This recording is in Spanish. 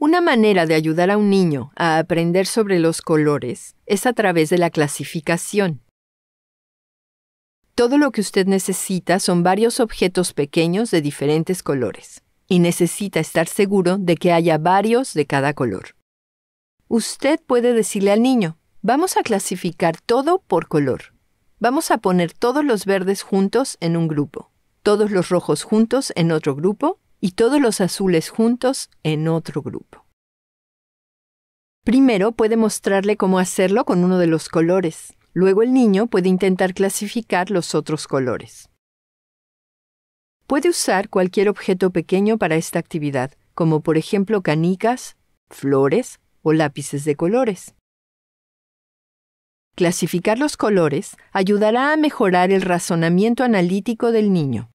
Una manera de ayudar a un niño a aprender sobre los colores es a través de la clasificación. Todo lo que usted necesita son varios objetos pequeños de diferentes colores, y necesita estar seguro de que haya varios de cada color. Usted puede decirle al niño, vamos a clasificar todo por color. Vamos a poner todos los verdes juntos en un grupo, todos los rojos juntos en otro grupo y todos los azules juntos en otro grupo. Primero puede mostrarle cómo hacerlo con uno de los colores. Luego el niño puede intentar clasificar los otros colores. Puede usar cualquier objeto pequeño para esta actividad, como por ejemplo canicas, flores o lápices de colores. Clasificar los colores ayudará a mejorar el razonamiento analítico del niño.